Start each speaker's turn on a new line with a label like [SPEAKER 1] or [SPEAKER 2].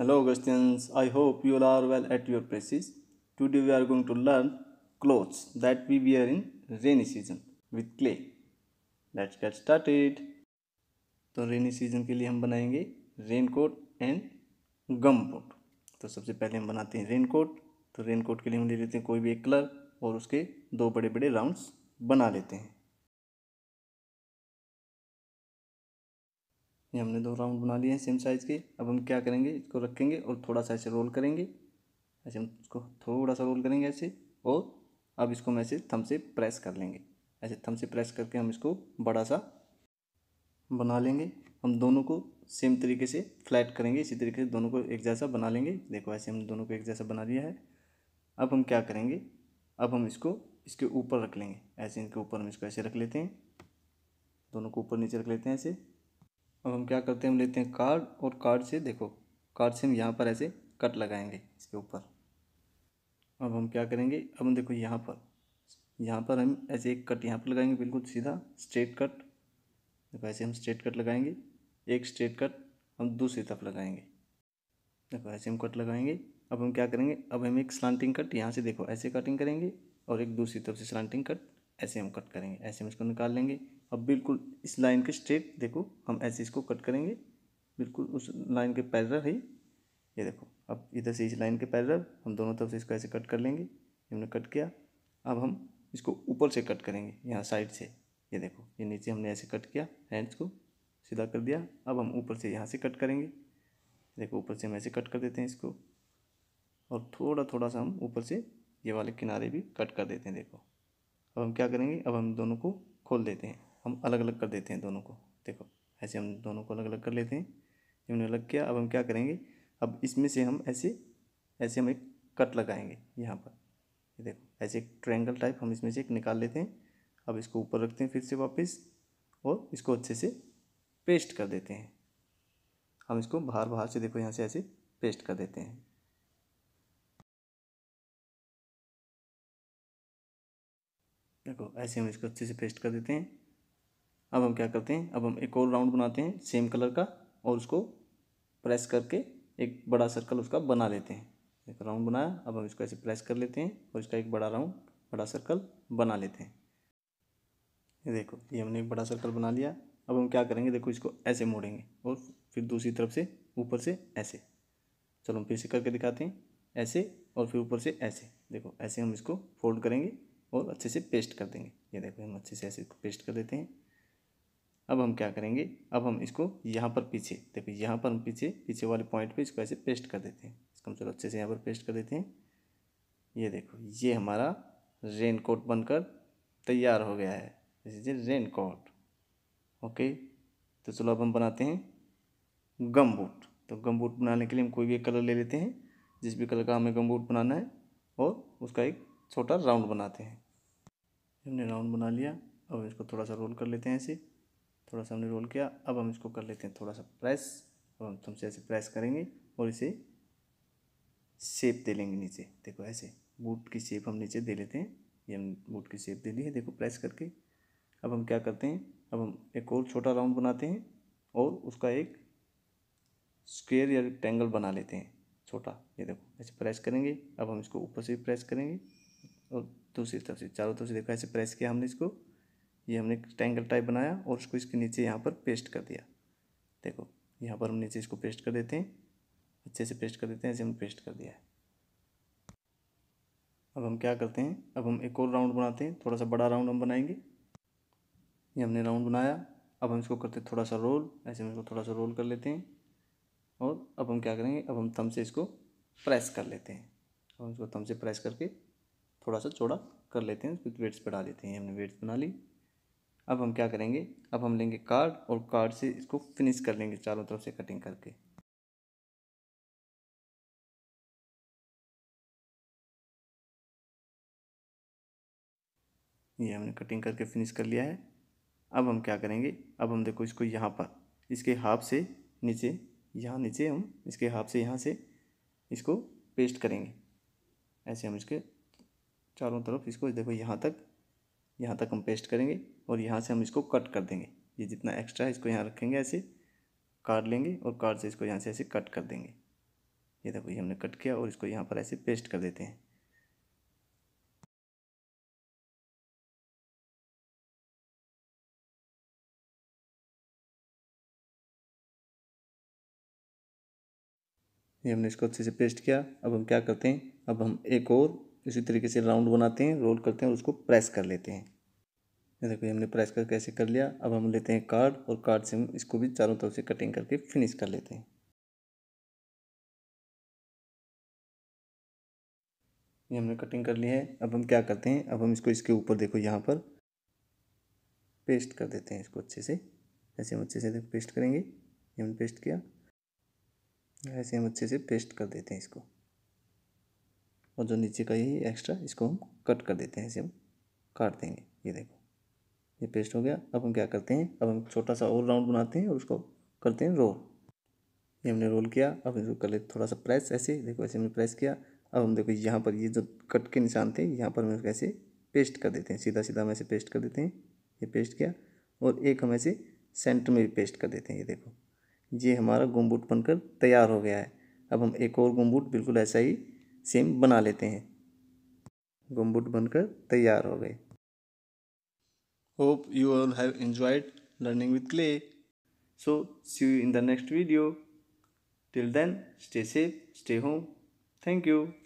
[SPEAKER 1] Hello Augustinians, I hope you all are well at your places. Today we are going to learn clothes that we wear in rainy season with clay. Let's get started. तो rainy season के लिए हम बनाएंगे rain coat and gum coat तो सबसे पहले हम बनाते हैं रेन कोट तो रेन कोट के लिए हम ले लेते हैं कोई भी एक कलर और उसके दो बड़े बड़े राउंड्स बना लेते हैं ये हमने दो राउंड बना लिए हैं सेम साइज़ के अब हम क्या करेंगे इसको रखेंगे और थोड़ा सा ऐसे रोल करेंगे ऐसे हम इसको थोड़ा सा रोल करेंगे ऐसे और अब इसको हम ऐसे थम से प्रेस कर लेंगे ऐसे थम से प्रेस करके हम इसको बड़ा सा बना लेंगे हम दोनों को सेम तरीके से फ्लैट करेंगे इसी तरीके से दोनों को एक जैसा बना लेंगे देखो ऐसे हम दोनों को एक जैसा बना लिया है अब हम क्या करेंगे अब हम इसको इसके ऊपर रख लेंगे ऐसे इनके ऊपर हम इसको ऐसे रख लेते हैं दोनों को ऊपर नीचे रख लेते हैं ऐसे अब हम क्या करते हैं हम लेते हैं कार्ड और कार्ड से देखो कार्ड से हम यहाँ पर ऐसे कट लगाएंगे इसके ऊपर अब हम क्या करेंगे अब हम देखो यहाँ पर यहाँ पर हम ऐसे एक कट यहाँ पर लगाएंगे बिल्कुल सीधा स्ट्रेट कट देखो ऐसे हम स्ट्रेट कट लगाएंगे एक स्ट्रेट कट हम दूसरी तरफ लगाएंगे देखो ऐसे हम कट लगाएंगे अब हम क्या करेंगे अब हम एक स्लांटिंग कट यहाँ से देखो ऐसे कटिंग करेंगे और एक दूसरी तरफ से स्लांटिंग कट ऐसे हम कट करेंगे ऐसे हम इसको निकाल लेंगे अब बिल्कुल इस लाइन के स्ट्रेट देखो हम ऐसे इसको कट करेंगे बिल्कुल उस लाइन के पैरल है ये देखो अब इधर से इस लाइन के पैरल हम दोनों तरफ से इसको ऐसे कट कर लेंगे हमने कट किया अब हम इसको ऊपर से कट करेंगे यहाँ साइड से ये देखो ये नीचे हमने ऐसे कट किया हैंड्स को सीधा कर दिया अब हम ऊपर से यहाँ से कट करेंगे देखो ऊपर से हम ऐसे कट कर देते हैं इसको और थोड़ा थोड़ा सा हम ऊपर से ये वाले किनारे भी कट कर देते हैं देखो अब हम क्या करेंगे अब हम दोनों को खोल देते हैं हम अलग अलग कर देते हैं दोनों को देखो ऐसे हम दोनों को अलग अलग कर लेते हैं हमने अलग किया अब हम क्या करेंगे अब इसमें से हम ऐसे ऐसे हम एक कट लगाएंगे यहाँ पर ये देखो ऐसे एक ट्रायंगल टाइप हम इसमें से एक निकाल लेते हैं अब इसको ऊपर रखते हैं फिर से वापस और इसको अच्छे से पेस्ट कर देते हैं हम इसको बाहर बाहर से देखो यहाँ से ऐसे पेस्ट कर देते हैं देखो ऐसे हम इसको अच्छे से पेस्ट कर देते हैं अब हम क्या करते हैं अब हम एक और राउंड बनाते हैं सेम कलर का और उसको प्रेस करके एक बड़ा सर्कल उसका बना लेते हैं एक राउंड बनाया अब हम इसको ऐसे प्रेस कर लेते हैं और इसका एक बड़ा राउंड बड़ा सर्कल बना लेते हैं ये देखो ये हमने एक बड़ा सर्कल बना लिया अब हम क्या करेंगे देखो इसको ऐसे मोड़ेंगे और फिर दूसरी तरफ से ऊपर से ऐसे चलो हम फिर से करके दिखाते हैं ऐसे और फिर ऊपर से ऐसे देखो ऐसे हम इसको फोल्ड करेंगे और अच्छे से पेस्ट कर देंगे ये देखो हम अच्छे से ऐसे पेस्ट कर देते हैं अब हम क्या करेंगे अब हम इसको यहाँ पर पीछे देखो यहाँ पर हम पीछे पीछे वाले पॉइंट पे इसको ऐसे पेस्ट कर देते हैं इसको हम चलो अच्छे से यहाँ पर पेस्ट कर देते हैं ये देखो ये हमारा रेन कोट बनकर तैयार हो गया है जैसे रेन कोट ओके तो चलो अब हम बनाते हैं गम बूट तो गम बूट बनाने के लिए हम कोई भी एक कलर ले लेते हैं जिस भी कलर का हमें गम बूट बनाना है और उसका एक छोटा राउंड बनाते हैं हमने राउंड बना लिया अब इसको थोड़ा सा रोल कर लेते हैं ऐसे थोड़ा सा हमने रोल किया अब हम इसको कर लेते हैं थोड़ा सा प्रेस अब हम तुमसे ऐसे प्रेस करेंगे और इसे शेप दे लेंगे नीचे देखो ऐसे बूट की शेप हम नीचे दे लेते हैं ये हम बूट की शेप दे ली है देखो प्रेस करके अब हम क्या करते हैं अब हम एक और छोटा राउंड बनाते हैं और उसका एक स्क्वेयर या रेक्टेंगल बना लेते हैं छोटा ये देखो ऐसे प्रेस करेंगे अब हम इसको ऊपर से भी प्रेस करेंगे और दूसरी तरफ से चारों तरफ से देखो ऐसे प्रेस किया हमने इसको ये हमने ट्रैंगल टाइप बनाया और उसको इसके नीचे यहाँ पर पेस्ट कर दिया देखो यहाँ पर हम नीचे इसको पेस्ट कर देते हैं अच्छे से पेस्ट कर देते हैं ऐसे हमने पेस्ट कर दिया है अब हम क्या करते हैं अब हम एक और राउंड बनाते हैं थोड़ा सा बड़ा राउंड हम बनाएंगे ये हमने राउंड बनाया अब हम इसको करते हैं थोड़ा सा रोल ऐसे हम इसको थोड़ा सा रोल कर लेते हैं और अब हम क्या करेंगे अब हम थम से इसको प्रेस कर लेते हैं अब हम इसको थम से प्रेस करके थोड़ा सा चौड़ा कर लेते हैं कुछ वेट्स बढ़ा देते हैं हमने वेट्स बना ली अब हम क्या करेंगे अब हम लेंगे कार्ड और कार्ड से इसको फिनिश कर लेंगे चारों तरफ से कटिंग करके ये हमने कटिंग करके फिनिश कर लिया है अब हम क्या करेंगे अब हम देखो इसको यहाँ पर इसके हाफ से नीचे यहाँ नीचे हम इसके हाफ से यहाँ से इसको पेस्ट करेंगे ऐसे हम इसके चारों तरफ इसको देखो यहाँ तक यहाँ तक हम पेस्ट करेंगे और यहाँ से हम इसको कट कर देंगे ये जितना एक्स्ट्रा है इसको यहाँ रखेंगे ऐसे काट लेंगे और काट से इसको यहाँ से ऐसे कट कर देंगे ये देखो ये हमने कट किया और इसको यहाँ पर ऐसे पेस्ट कर देते हैं ये हमने इसको अच्छे से पेस्ट किया अब हम क्या करते हैं अब हम एक और इसी तरीके से राउंड बनाते हैं रोल करते हैं और उसको प्रेस कर लेते हैं देखो हमने प्रेस कर कैसे कर लिया अब हम लेते हैं कार्ड और कार्ड से हम इसको भी चारों तरफ से कटिंग करके फिनिश कर लेते हैं ये हमने कटिंग कर ली है अब हम क्या करते हैं अब हम इसको इसके ऊपर देखो यहाँ पर पेस्ट कर देते हैं इसको अच्छे से ऐसे हम अच्छे से देखो पेस्ट करेंगे ये हमने पेस्ट किया ऐसे हम अच्छे से पेस्ट कर देते हैं इसको और जो नीचे का ये एक्स्ट्रा इसको हम कट कर देते हैं इसे हम काट देंगे ये देखो ये पेस्ट हो गया अब हम क्या करते हैं अब हम छोटा सा और राउंड बनाते हैं और उसको करते हैं रोल ये हमने रोल किया अब इसको कर ले थोड़ा सा प्रेस ऐसे देखो ऐसे हमने प्रेस किया अब हम देखो यहाँ पर ये जो कट के निशान थे यहाँ पर हम इसको ऐसे पेस्ट कर देते हैं सीधा सीधा हम ऐसे पेस्ट कर देते हैं ये पेस्ट किया और एक हम ऐसे सेंटर में भी पेस्ट कर देते हैं ये देखो ये हमारा गुम बनकर तैयार हो गया है अब हम एक और गुम बिल्कुल ऐसा ही सेम बना लेते हैं गुम्बुट बनकर तैयार हो गए hope you all have enjoyed learning with clay so see you in the next video till then stay safe stay home thank you